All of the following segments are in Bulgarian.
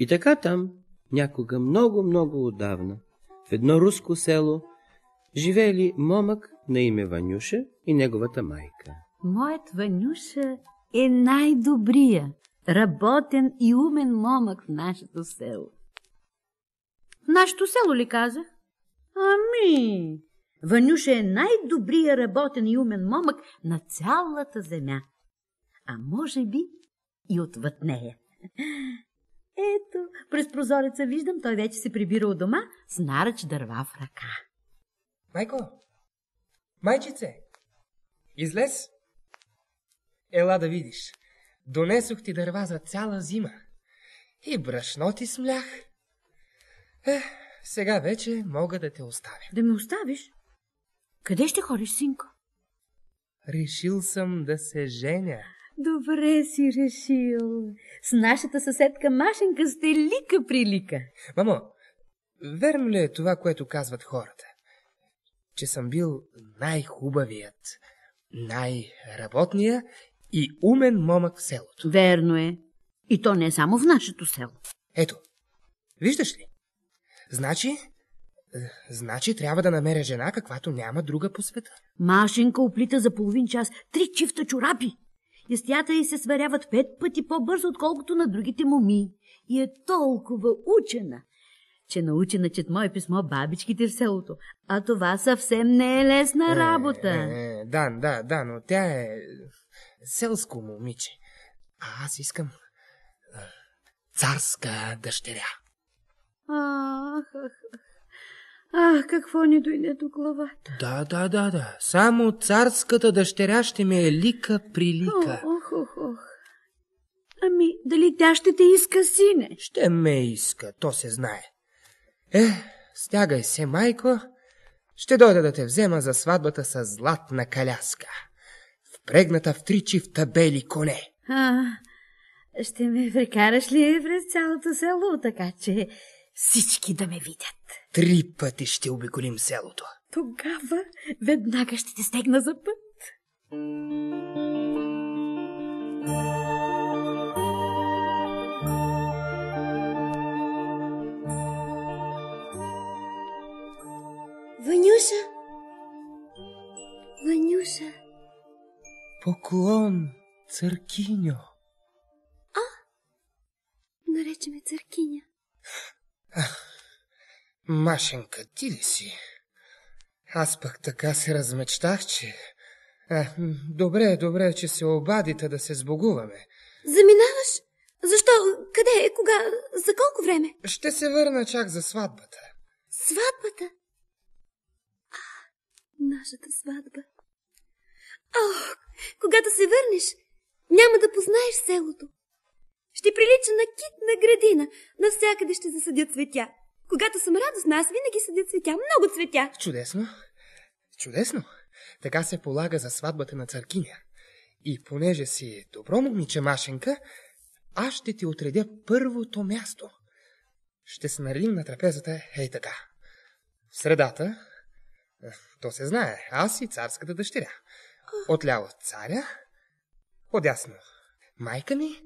И така там, някога много-много отдавна, в едно руско село, живеели момък на име Ванюша и неговата майка. Моят Ванюша е най-добрия, работен и умен момък в нашето село. В нашето село ли казах? Ами, Ванюша е най-добрия работен и умен момък на цялата земя. А може би и отвъд нея. Ето, през прозореца виждам, той вече се прибира от дома с наръч дърва в ръка. Майко! Майчице! Излез! Ела да видиш. Донесох ти дърва за цяла зима. И брашно ти смлях. Ех, сега вече мога да те оставя. Да ме оставиш? Къде ще ходиш, синко? Решил съм да се женя. Добре си решил. С нашата съседка Машенка сте лика-прилика. Мамо, верно ли е това, което казват хората? Че съм бил най-хубавият, най-работния и умен момък в селото. Верно е. И то не е само в нашето село. Ето, виждаш ли? Значи, е, значи трябва да намеря жена, каквато няма друга по света. Машенка оплита за половин час три чифта чорапи. Десятата й се сваряват пет пъти по-бързо, отколкото на другите моми. И е толкова учена, че научи на четмо писмо бабичките в селото. А това съвсем не е лесна е, работа. Е, е, да, да, да, но тя е селско момиче. А аз искам царска дъщеря. Ах, ах, ах. Ах, какво ни дойде до главата. Да, да, да, да. Само царската дъщеря ще ме е лика при лика. ох, ох, ох. Ами, дали тя ще те иска, сине? Ще ме иска, то се знае. Е, стягай се, майко. Ще дойда да те взема за сватбата с златна каляска. Впрегната в три чифта бели коне. А, ще ме прекараш ли през цялото село, така че всички да ме видят. Три пъти ще обиколим селото. Тогава веднага ще те стегна за път. Ванюша! Ванюша! Поклон, църкиньо! А! Нарече ме църкиня. Машенка, ти ли си? Аз пък така се размечтах, че... А, добре, добре, че се обадите да се сбогуваме. Заминаваш? Защо? Къде? Е? Кога? За колко време? Ще се върна чак за сватбата. Сватбата? А, нашата сватба. Ох, когато се върнеш, няма да познаеш селото. Ще прилича на кит на градина. Навсякъде ще засадят цветя. Когато съм радостна, аз винаги съдя цветя. Много цветя. Чудесно. Чудесно. Така се полага за сватбата на царкиня. И понеже си добро момиче, Машенка, аз ще ти отредя първото място. Ще се налим на трапезата ей така. В средата, е, то се знае, аз и царската дъщеря. Отляво царя, отясно майка ми,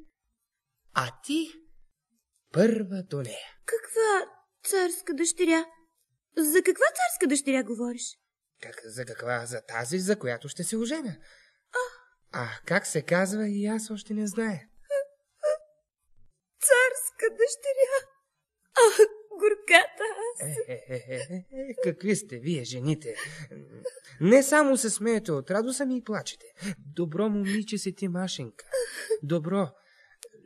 а ти първа доле. Каква царска дъщеря? За каква царска дъщеря говориш? Как, за каква? За тази, за която ще се оженя. А... а как се казва и аз още не знае. Царска дъщеря. А, горката аз. Е, е, е, е, е, какви сте вие, жените? Не само се смеете от радост, ами и плачете. Добро момиче си ти, Машенка. Добро,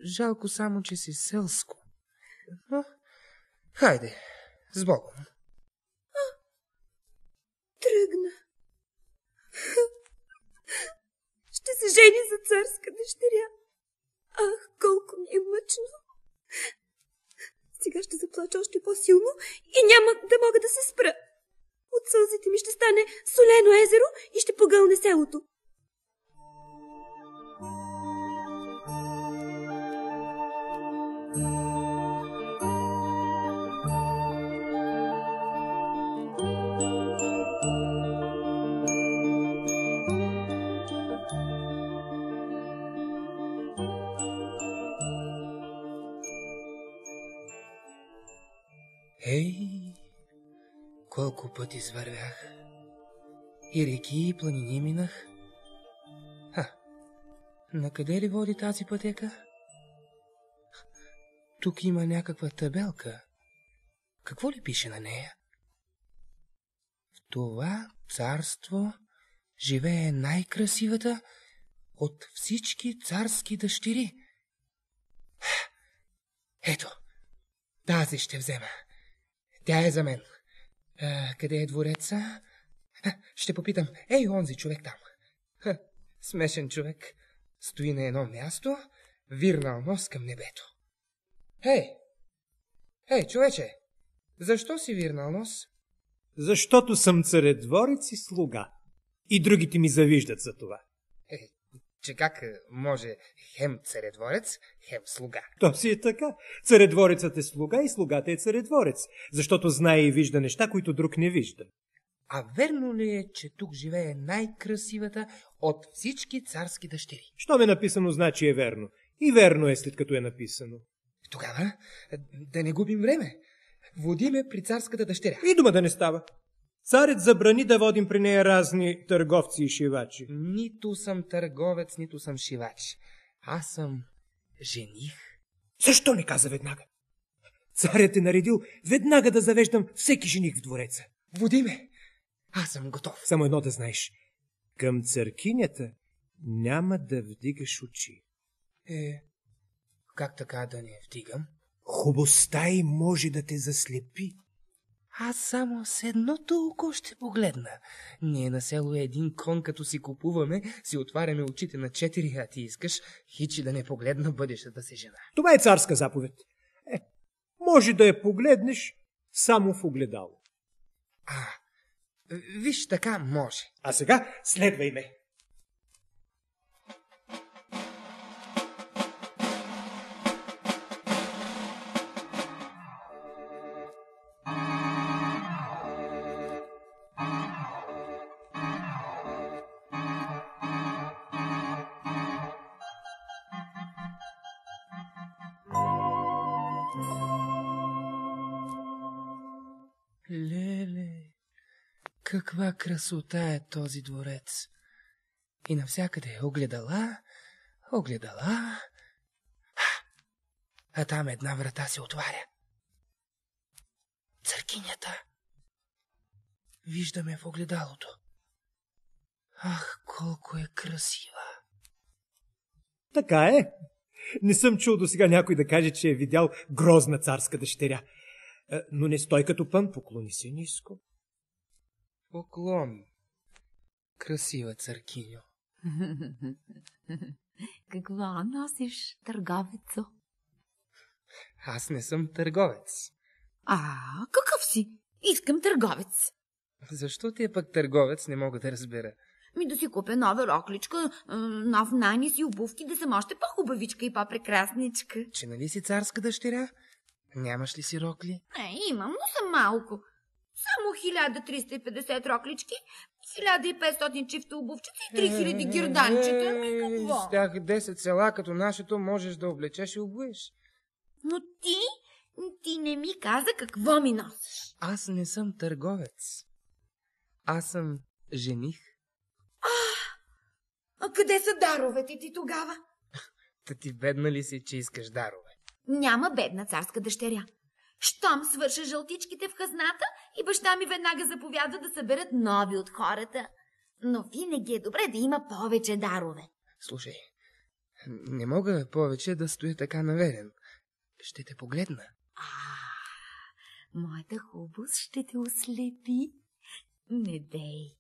Жалко само, че си селско. Но, хайде, с Богом. А, тръгна. Ще се жени за царска дъщеря. Ах, колко ми е мъчно. Сега ще заплача още по-силно и няма да мога да се спра. От сълзите ми ще стане солено езеро и ще погълне селото. Ей, колко пъти извървях. И реки, и планини минах. Ха, на къде ли води тази пътека? Тук има някаква табелка. Какво ли пише на нея? В това царство живее най-красивата от всички царски дъщери. Ето, тази ще взема. Тя е за мен. А, къде е двореца? А, ще попитам. Ей, онзи човек там. Ха, смешен човек. Стои на едно място, вирнал нос към небето. Ей! Ей, човече! Защо си вирнал нос? Защото съм царедворец и слуга. И другите ми завиждат за това че как е, може хем царедворец, хем слуга. То си е така. Царедворецът е слуга и слугата е царедворец, защото знае и вижда неща, които друг не вижда. А верно ли е, че тук живее най-красивата от всички царски дъщери? Що ме е написано, значи е верно. И верно е, след като е написано. Тогава е, да не губим време. Води ме при царската дъщеря. И дума да не става. Царят забрани да водим при нея разни търговци и шивачи. Нито съм търговец, нито съм шивач. Аз съм жених. Защо не каза веднага? Царят е наредил веднага да завеждам всеки жених в двореца. Води ме! Аз съм готов. Само едно да знаеш. Към църкинята няма да вдигаш очи. Е, как така да не вдигам? Хубостта й може да те заслепи. Аз само с едното око ще погледна. Ние на село е един кон, като си купуваме, си отваряме очите на четири, а ти искаш хичи да не погледна бъдещата си жена. Това е царска заповед. Е, може да я погледнеш само в огледало. А, виж така може. А сега следвай ме. Каква красота е този дворец! И навсякъде е огледала, огледала... А там една врата се отваря. Църкинята! Виждаме в огледалото. Ах, колко е красива! Така е. Не съм чул до сега някой да каже, че е видял грозна царска дъщеря. Е, но не стой като пън, поклони се ниско. Поклон. Красива църкиньо. Каква носиш, търговецо? Аз не съм търговец. А, какъв си? Искам търговец. Защо ти е пък търговец, не мога да разбера. Ми да си купя нова рокличка, нов нанис и обувки, да съм още по-хубавичка и по-прекрасничка. Че нали си царска дъщеря? Нямаш ли си рокли? Не, имам, но съм малко. Само 1350 роклички, 1500 чифта обувчета и 3000 е, гирданчета. Ми е, е, какво? С тях 10 села като нашето можеш да облечеш и обуеш. Но ти, ти не ми каза какво ми носиш. Аз не съм търговец. Аз съм жених. А, а къде са даровете ти тогава? Та ти бедна ли си, че искаш дарове? Няма бедна царска дъщеря. Щом свърша жълтичките в хазната и баща ми веднага заповядва да съберат нови от хората. Но винаги е добре да има повече дарове. Слушай, не мога повече да стоя така наверен. Ще те погледна. А, моята хубост ще те ослепи. Не дей,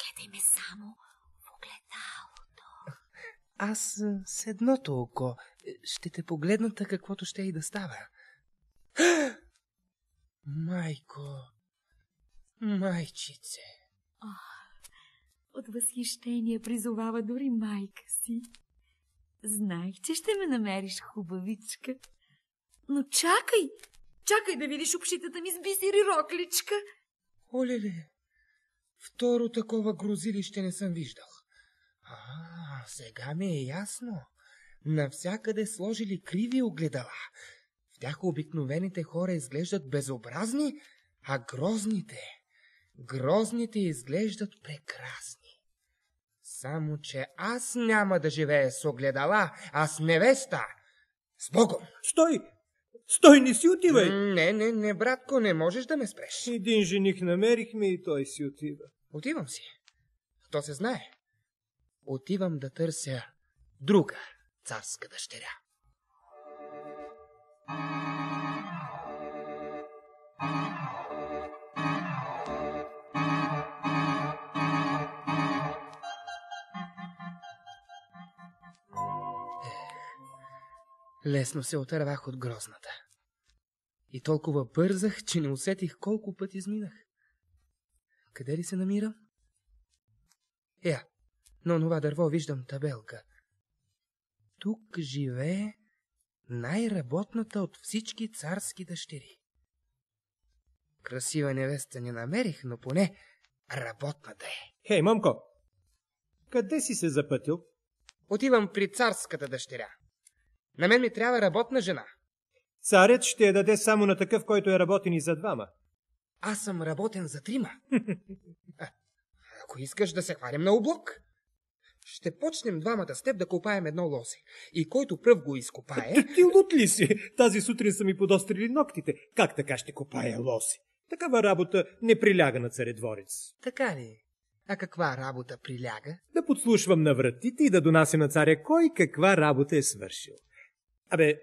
гледай ме само в огледалото. Аз с едното око ще те погледна каквото ще и да става. Майко, майчице. О, от възхищение призовава дори майка си. Знаех, че ще ме намериш хубавичка. Но чакай! Чакай да видиш общитата ми с бисери рокличка. Олеле, второ такова грозилище не съм виждал. А, сега ми е ясно. Навсякъде сложили криви огледала, тях обикновените хора изглеждат безобразни, а грозните, грозните изглеждат прекрасни. Само, че аз няма да живея с огледала, а с невеста. С Богом! Стой! Стой, не си отивай! Не, не, не, братко, не можеш да ме спреш. Един жених намерихме и той си отива. Отивам си. То се знае. Отивам да търся друга царска дъщеря. Е, лесно се отървах от грозната. И толкова бързах, че не усетих колко път изминах. Къде ли се намирам? Я, е, на това дърво виждам табелка. Тук живее най-работната от всички царски дъщери. Красива невеста не намерих, но поне работната е. Хей, мамко! Къде си се запътил? Отивам при царската дъщеря. На мен ми трябва работна жена. Царят ще я даде само на такъв, който е работен и за двама. Аз съм работен за трима. а, ако искаш да се хвалим на облок, ще почнем двамата с теб да копаем едно лозе. И който пръв го изкопае... Ти, ти лут ли си? Тази сутрин са ми подострили ногтите. Как така ще копая лозе? Такава работа не приляга на царедворец. Така ли? А каква работа приляга? Да подслушвам на вратите и да донася на царя кой каква работа е свършил. Абе,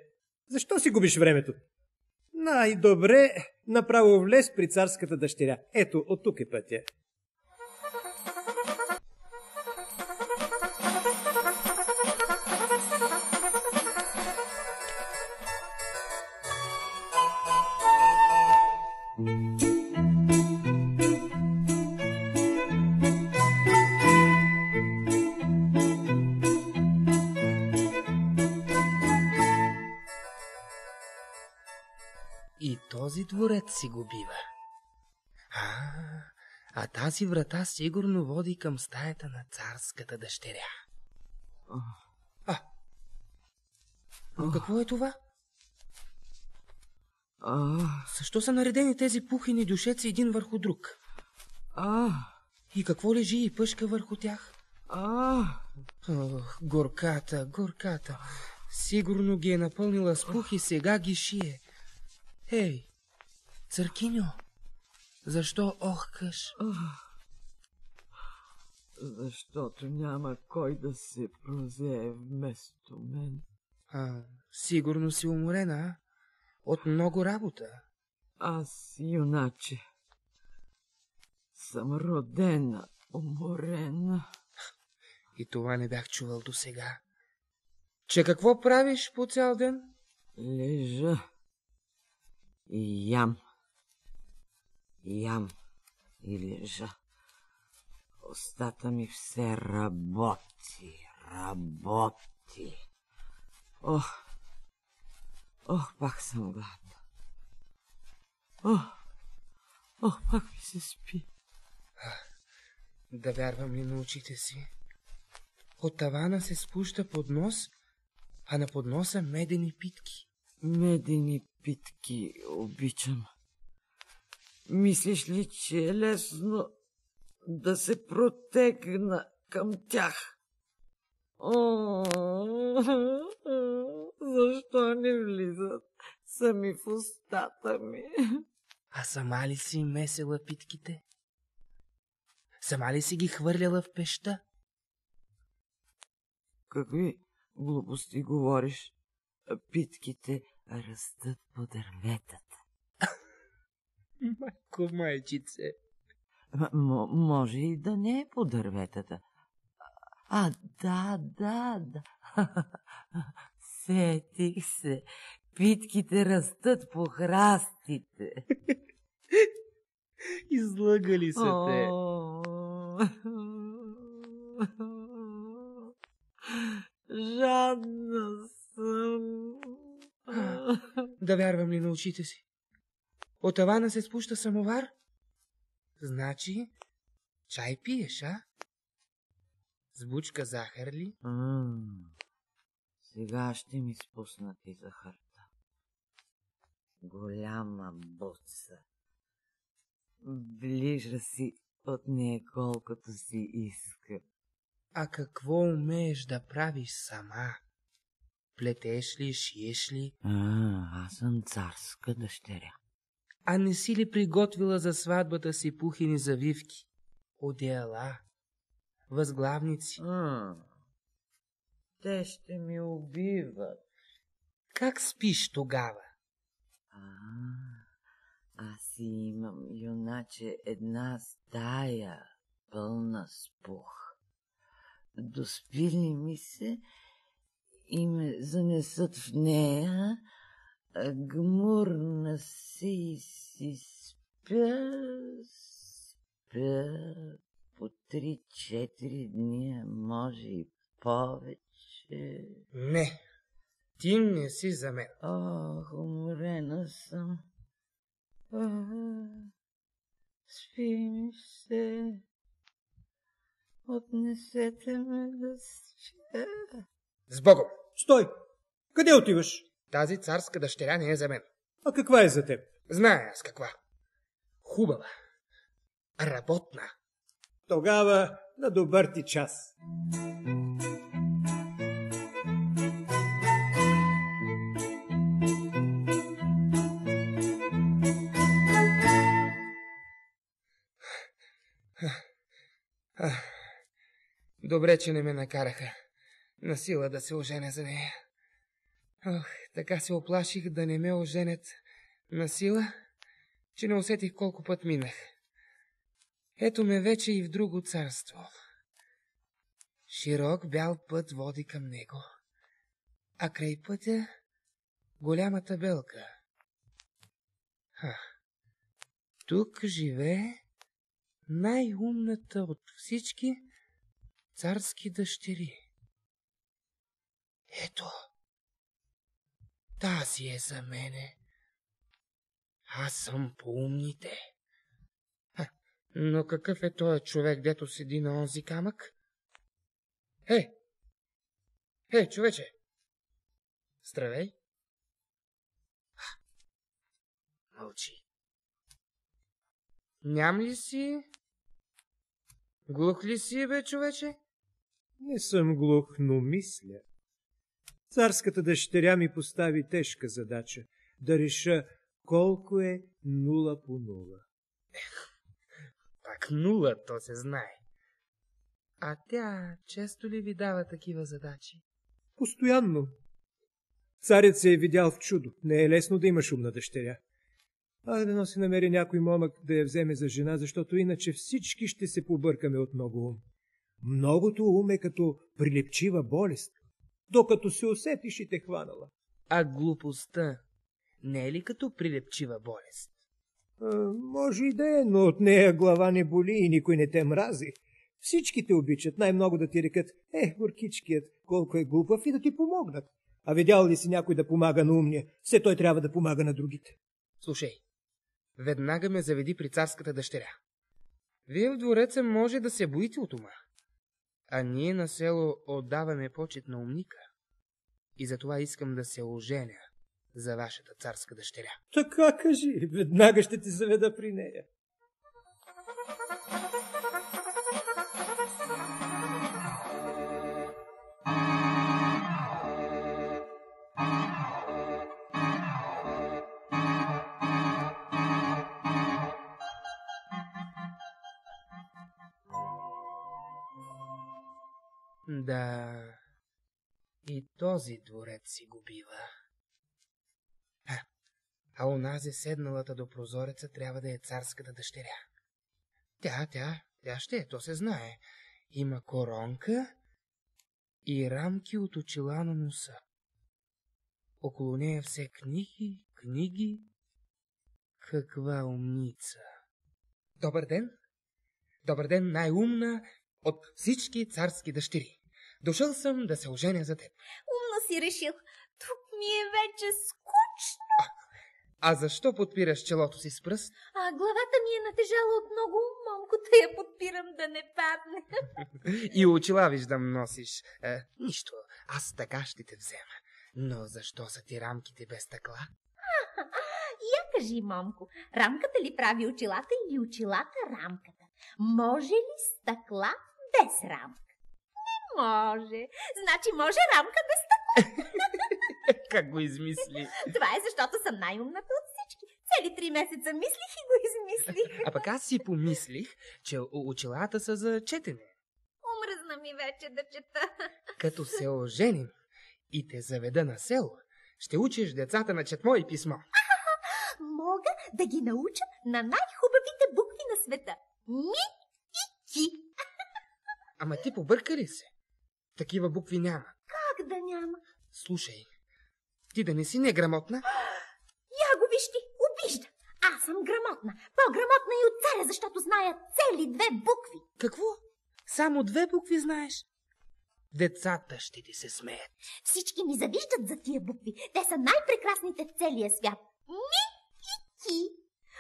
защо си губиш времето? Най-добре направо влез при царската дъщеря. Ето, от тук е пътя. И този дворец си го бива. А, а тази врата сигурно води към стаята на царската дъщеря. А, а какво е това? А... Защо са наредени тези пухини душеци един върху друг? А... И какво лежи и пъшка върху тях? А... Ох, горката, горката. Сигурно ги е напълнила с пух и сега ги шие. Ей, църкиньо, защо охкаш? Защото няма кой да се прозее вместо мен. А, сигурно си уморена, а? от много работа. Аз, юначе, съм родена, уморена. И това не бях чувал до сега. Че какво правиш по цял ден? Лежа и ям. Ям и лежа. Остата ми все работи, работи. Ох, Ох, пак съм гладна. Ох, ох, пак ми се спи. Да вярвам ли на очите си? От тавана се спуща поднос, а на подноса медени питки. Медени питки обичам. Мислиш ли, че е лесно да се протегна към тях? Защо не влизат сами в устата ми? А сама ли си месела питките? Сама ли си ги хвърляла в пеща? Какви глупости говориш? Питките растат по дърветата. Майко, майчице. М- може и да не е по дърветата. А, да, да, да. Сетих се. Питките растат по храстите. Излагали се те. Жадна съм. Да вярвам ли на очите си? От тавана се спуща самовар? Значи, чай пиеш, а? Сбучка захар ли? Mm. Сега ще ми спуснат и захарта. Голяма боца. Ближа си от нея колкото си иска. А какво умееш да правиш сама? Плетеш ли, шиеш ли? А, аз съм царска дъщеря. А не си ли приготвила за сватбата си пухини завивки? Одеяла? Възглавници? А, те ще ми убиват. Как спиш тогава? А, аз имам, юначе, една стая пълна с пух. Доспили ми се и ме занесат в нея, гмурна си и си спя, спя по три-четири дни, може и повече че... Не, ти не си за мен. Ох, уморена съм. Ага, спи ми се. Отнесете ме да спя. С Богом! Стой! Къде отиваш? Тази царска дъщеря не е за мен. А каква е за теб? Зная аз каква. Хубава. Работна. Тогава на добър ти час. Thank you. Добре, че не ме накараха. Насила да се оженя за нея. Ох, така се оплаших да не ме оженят насила, че не усетих колко път минах. Ето ме вече и в друго царство. Широк бял път води към него, а край пътя голямата белка. Ха, тук живее най-умната от всички царски дъщери. Ето, тази е за мене. Аз съм по-умните. Но какъв е този човек, дето седи на онзи камък? Е! Е, човече! Здравей! Мълчи. Ням ли си? Глух ли си, бе, човече? Не съм глух, но мисля. Царската дъщеря ми постави тежка задача да реша колко е нула по нула. Ех, пак нула, то се знае. А тя често ли ви дава такива задачи? Постоянно. Царят се е видял в чудо. Не е лесно да имаш умна дъщеря. А да но си намери някой момък да я вземе за жена, защото иначе всички ще се побъркаме от много ум. Многото ум е като прилепчива болест. Докато се усетиш и те хванала. А глупостта не е ли като прилепчива болест? А, може и да е, но от нея глава не боли и никой не те мрази. Всички те обичат, най-много да ти рекат, е, горкичкият, колко е глупав и да ти помогнат. А видял ли си някой да помага на умния? Все той трябва да помага на другите. Слушай, веднага ме заведи при царската дъщеря. Вие в двореца може да се боите от ума. А ние на село отдаваме почет на умника. И затова искам да се оженя за вашата царска дъщеря. Така кажи, веднага ще ти заведа при нея. Да, и този дворец си го бива. А, а унази седналата до прозореца трябва да е царската дъщеря. Тя, тя, тя ще е, то се знае. Има коронка и рамки от очила на носа. Около нея все книги, книги. Каква умница! Добър ден! Добър ден, най-умна от всички царски дъщери! Дошъл съм да се оженя за теб. Умно си решил. Тук ми е вече скучно. А, а защо подпираш челото си с пръст? А главата ми е натежала от много, мамкото я подпирам да не падне. И очила виждам носиш. Е, нищо, аз така ще те взема. Но защо са ти рамките без стъкла? я кажи, момко, рамката ли прави очилата или очилата рамката? Може ли стъкла без рамка? Може. Значи може рамка да стъпва. как го измисли? Това е защото съм най-умната от всички. Цели три месеца мислих и го измислих. А пък аз си помислих, че очилата са за четене. Умръзна ми вече да чета. Като се оженим и те заведа на село, ще учиш децата на четмо и писмо. мога да ги науча на най-хубавите букви на света. Ми и ти. Ама ти побърка ли се? Такива букви няма. Как да няма? Слушай, ти да не си неграмотна? Я го виж ти, обижда. Аз съм грамотна. По-грамотна и от царя, защото зная цели две букви. Какво? Само две букви знаеш? Децата ще ти се смеят. Всички ми завиждат за тия букви. Те са най-прекрасните в целия свят. Ми и ти.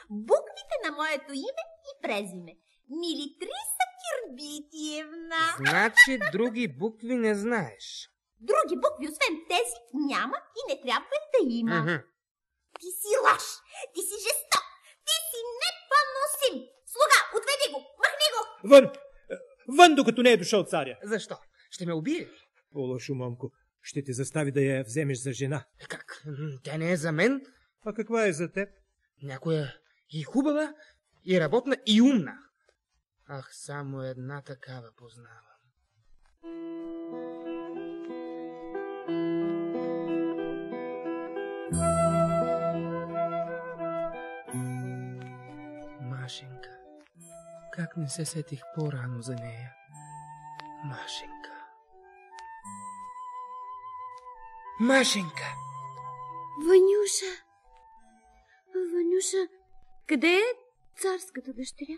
Буквите на моето име и презиме. Мили три са Кирбитиевна. Значи други букви не знаеш. Други букви, освен тези, няма и не трябва да има. Ага. Ти си лош, ти си жесток, ти си непоносим. Слуга, отведи го, махни го. Вън, вън, докато не е дошъл царя. Защо? Ще ме убие ли? О, лошо, момко. ще те застави да я вземеш за жена. Е, как? Тя не е за мен? А каква е за теб? Някоя и хубава, и работна, и умна. Ах, само една такава познавам. Машенка. Как не се сетих по-рано за нея? Машенка. Машенка! Ванюша! Ванюша, къде е царската дъщеря?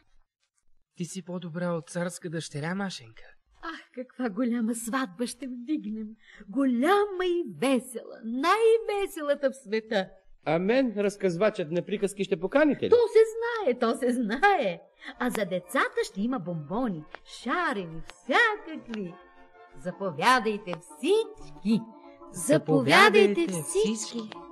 Ти си по-добра от царска дъщеря, Машенка. Ах, каква голяма сватба ще вдигнем! Голяма и весела! Най-веселата в света! А мен, разказвачът на приказки, ще поканите ли? То се знае, то се знае! А за децата ще има бомбони, шарени, всякакви! Заповядайте всички! Заповядайте, Заповядайте всички! всички.